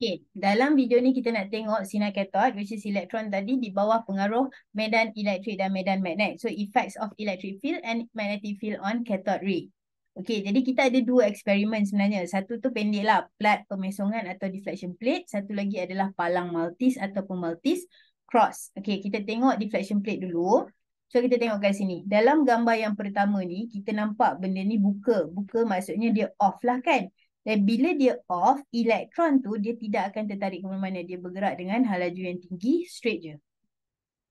Okay, dalam video ni kita nak tengok sinar katod which is elektron tadi di bawah pengaruh medan elektrik dan medan magnet. So effects of electric field and magnetic field on cathode ray. Okay, jadi kita ada dua eksperimen sebenarnya. Satu tu pendek lah, plat pemesongan atau deflection plate. Satu lagi adalah palang maltis atau maltis cross. Okay, kita tengok deflection plate dulu. So kita tengok kat sini. Dalam gambar yang pertama ni, kita nampak benda ni buka. Buka maksudnya dia off lah kan. Dan bila dia off, elektron tu dia tidak akan tertarik ke mana-mana. Dia bergerak dengan halaju yang tinggi straight je.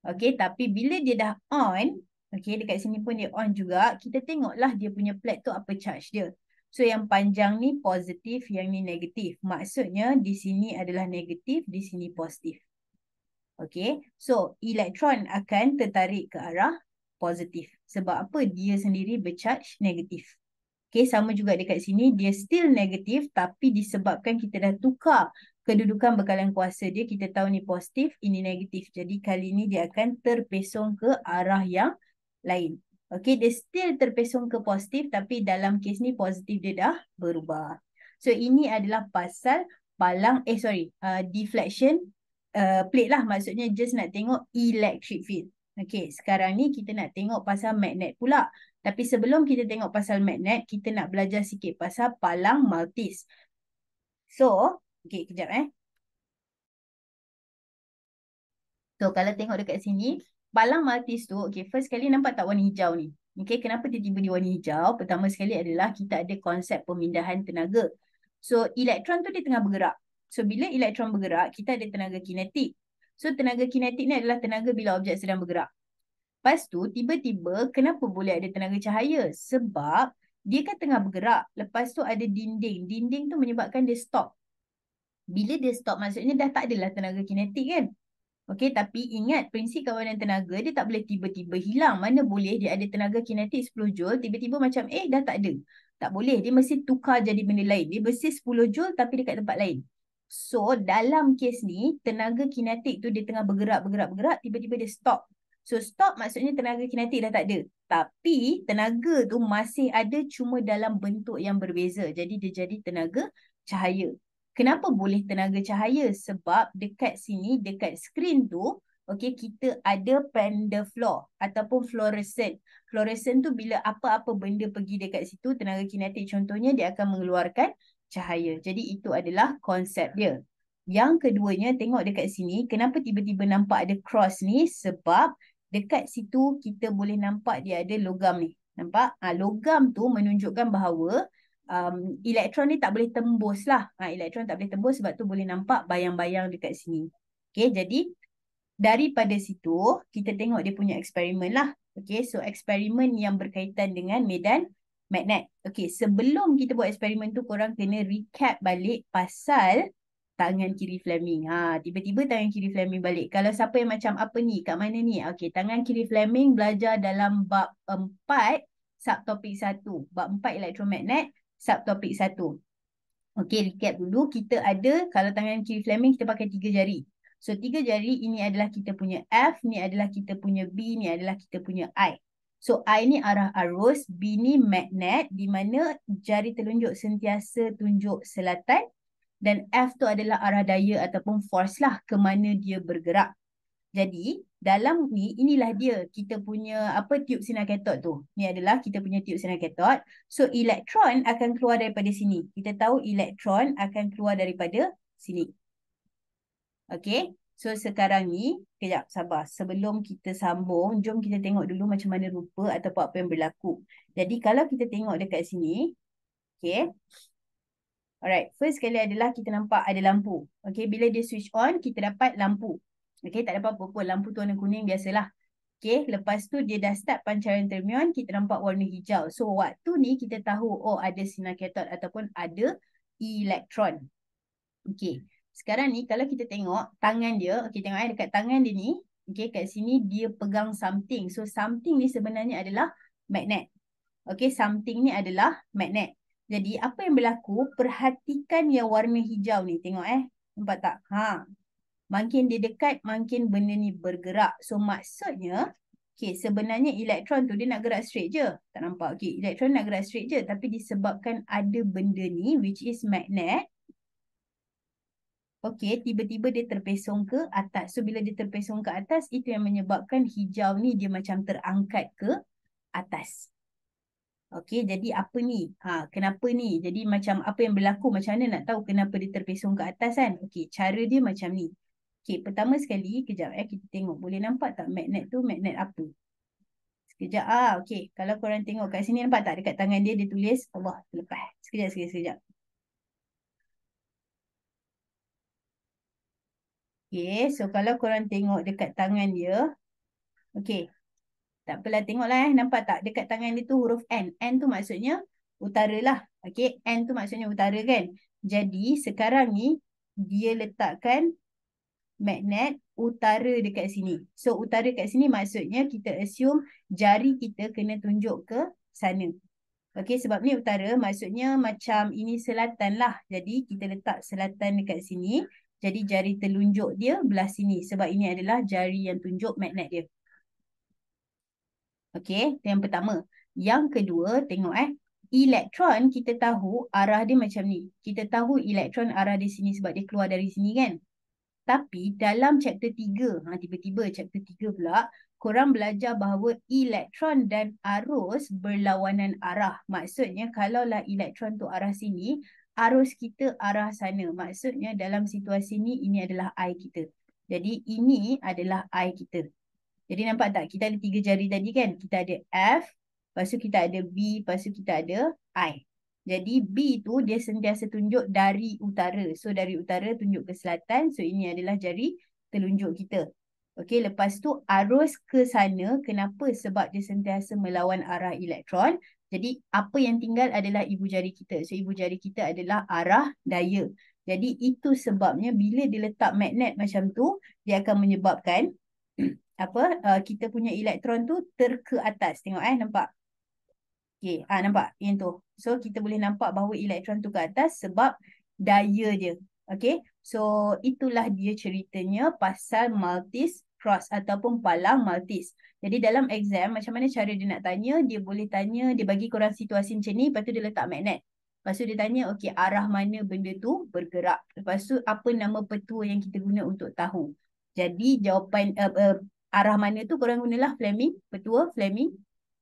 Okay, tapi bila dia dah on, okay, dekat sini pun dia on juga, kita tengoklah dia punya plate tu apa charge dia. So yang panjang ni positif, yang ni negatif. Maksudnya di sini adalah negatif, di sini positif. Okay, so elektron akan tertarik ke arah positif. Sebab apa? Dia sendiri bercharge negatif. Okay, sama juga dekat sini, dia still negatif tapi disebabkan kita dah tukar kedudukan bekalan kuasa dia, kita tahu ni positif, ini negatif. Jadi kali ni dia akan terpesong ke arah yang lain. Okay, dia still terpesong ke positif tapi dalam kes ni positif dia dah berubah. So ini adalah pasal palang, eh sorry, uh, deflection uh, plate lah maksudnya just nak tengok electric field. Okay, sekarang ni kita nak tengok pasal magnet pula. Tapi sebelum kita tengok pasal magnet, kita nak belajar sikit pasal palang maltis. So, okay, kejap eh. So, kalau tengok dekat sini, palang maltis tu, okay, first sekali nampak tak warna hijau ni? Okay, kenapa dia tiba dia warna hijau? Pertama sekali adalah kita ada konsep pemindahan tenaga. So, elektron tu dia tengah bergerak. So, bila elektron bergerak, kita ada tenaga kinetik. So, tenaga kinetik ni adalah tenaga bila objek sedang bergerak. Lepas tu tiba-tiba kenapa boleh ada tenaga cahaya? Sebab dia kan tengah bergerak. Lepas tu ada dinding. Dinding tu menyebabkan dia stop. Bila dia stop maksudnya dah tak adalah tenaga kinetik kan? okay tapi ingat prinsip kawanan tenaga dia tak boleh tiba-tiba hilang. Mana boleh dia ada tenaga kinetik 10 Joule tiba-tiba macam eh dah tak ada. Tak boleh. Dia mesti tukar jadi benda lain. Dia mesti 10 Joule tapi dekat tempat lain. So dalam kes ni tenaga kinetik tu dia tengah bergerak-bergerak-bergerak tiba-tiba dia stop So stop maksudnya tenaga kinetik dah tak ada. Tapi tenaga tu masih ada cuma dalam bentuk yang berbeza. Jadi dia jadi tenaga cahaya. Kenapa boleh tenaga cahaya? Sebab dekat sini, dekat skrin tu, okay, kita ada panda floor ataupun fluorescent. Fluorescent tu bila apa-apa benda pergi dekat situ, tenaga kinetik contohnya dia akan mengeluarkan cahaya. Jadi itu adalah konsep dia. Yang keduanya, tengok dekat sini, kenapa tiba-tiba nampak ada cross ni? Sebab dekat situ kita boleh nampak dia ada logam ni. Nampak? Ha, logam tu menunjukkan bahawa um, elektron ni tak boleh tembus lah. Ha, elektron tak boleh tembus sebab tu boleh nampak bayang-bayang dekat sini. Okay, jadi daripada situ kita tengok dia punya eksperimen lah. Okay, so eksperimen yang berkaitan dengan medan magnet. Okay, sebelum kita buat eksperimen tu korang kena recap balik pasal tangan kiri Fleming. Ha, tiba-tiba tangan kiri Fleming balik. Kalau siapa yang macam apa ni? Kat mana ni? Okey, tangan kiri Fleming belajar dalam bab 4 subtopik 1. Bab 4 elektromagnet subtopik 1. Okey, recap dulu. Kita ada kalau tangan kiri Fleming kita pakai tiga jari. So tiga jari ini adalah kita punya F, ni adalah kita punya B, ni adalah kita punya I. So I ni arah arus, B ni magnet di mana jari telunjuk sentiasa tunjuk selatan dan F tu adalah arah daya ataupun force lah ke mana dia bergerak. Jadi dalam ni inilah dia kita punya apa tube sinar ketot tu. Ni adalah kita punya tube sinar ketot. So elektron akan keluar daripada sini. Kita tahu elektron akan keluar daripada sini. Okay. So sekarang ni, kejap sabar. Sebelum kita sambung, jom kita tengok dulu macam mana rupa ataupun apa yang berlaku. Jadi kalau kita tengok dekat sini, okay. Alright, first sekali adalah kita nampak ada lampu. Okay, bila dia switch on, kita dapat lampu. Okay, tak dapat apa-apa. Lampu tu warna kuning biasalah. Okay, lepas tu dia dah start pancaran termion, kita nampak warna hijau. So, waktu ni kita tahu, oh ada sinar katod ataupun ada elektron. Okay, sekarang ni kalau kita tengok tangan dia, okay tengok eh, dekat tangan dia ni, okay kat sini dia pegang something. So, something ni sebenarnya adalah magnet. Okay, something ni adalah magnet. Jadi apa yang berlaku, perhatikan yang warna hijau ni. Tengok eh. Nampak tak? Ha. Makin dia dekat, makin benda ni bergerak. So maksudnya, okay, sebenarnya elektron tu dia nak gerak straight je. Tak nampak? Okay, elektron nak gerak straight je. Tapi disebabkan ada benda ni, which is magnet. Okay, tiba-tiba dia terpesong ke atas. So bila dia terpesong ke atas, itu yang menyebabkan hijau ni dia macam terangkat ke atas. Okey, jadi apa ni? Ha, kenapa ni? Jadi macam apa yang berlaku macam mana nak tahu kenapa dia terpesong ke atas kan? Okey, cara dia macam ni. Okey, pertama sekali, kejap eh kita tengok. Boleh nampak tak magnet tu magnet apa? Sekejap. Ah, okey. Kalau korang tengok kat sini nampak tak dekat tangan dia dia tulis Allah terlepas. Sekejap, sekejap, sekejap. Okay, so kalau korang tengok dekat tangan dia. okey. Tak apalah tengoklah eh nampak tak dekat tangan dia tu huruf N. N tu maksudnya utara lah. Okay N tu maksudnya utara kan. Jadi sekarang ni dia letakkan magnet utara dekat sini. So utara dekat sini maksudnya kita assume jari kita kena tunjuk ke sana. Okay sebab ni utara maksudnya macam ini selatan lah. Jadi kita letak selatan dekat sini. Jadi jari telunjuk dia belah sini. Sebab ini adalah jari yang tunjuk magnet dia. Okey, itu yang pertama. Yang kedua, tengok eh. Elektron kita tahu arah dia macam ni. Kita tahu elektron arah di sini sebab dia keluar dari sini kan. Tapi dalam chapter 3, ha, tiba-tiba chapter 3 pula, korang belajar bahawa elektron dan arus berlawanan arah. Maksudnya kalaulah elektron tu arah sini, arus kita arah sana. Maksudnya dalam situasi ni, ini adalah I kita. Jadi ini adalah I kita. Jadi nampak tak kita ada tiga jari tadi kan? Kita ada F, lepas tu kita ada B, lepas tu kita ada I. Jadi B tu dia sentiasa tunjuk dari utara. So dari utara tunjuk ke selatan. So ini adalah jari telunjuk kita. Okey, lepas tu arus ke sana kenapa? Sebab dia sentiasa melawan arah elektron. Jadi apa yang tinggal adalah ibu jari kita. So ibu jari kita adalah arah daya. Jadi itu sebabnya bila diletak magnet macam tu, dia akan menyebabkan apa uh, kita punya elektron tu terke atas tengok eh nampak okey ah nampak yang tu so kita boleh nampak bahawa elektron tu ke atas sebab daya dia okey so itulah dia ceritanya pasal maltese cross ataupun palang maltese jadi dalam exam macam mana cara dia nak tanya dia boleh tanya dia bagi korang situasi macam ni lepas tu dia letak magnet lepas tu dia tanya okey arah mana benda tu bergerak lepas tu apa nama petua yang kita guna untuk tahu jadi jawapan uh, uh, arah mana tu korang gunalah Fleming, petua Fleming,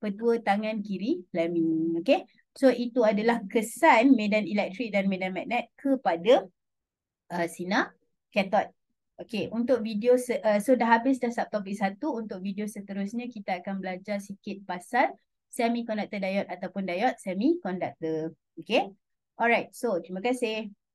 petua tangan kiri Fleming. Okay. So itu adalah kesan medan elektrik dan medan magnet kepada uh, sinar katod. Okay, untuk video, uh, so dah habis dah subtopik satu. Untuk video seterusnya, kita akan belajar sikit pasal semiconductor diode ataupun diode semiconductor. Okay, alright. So, terima kasih.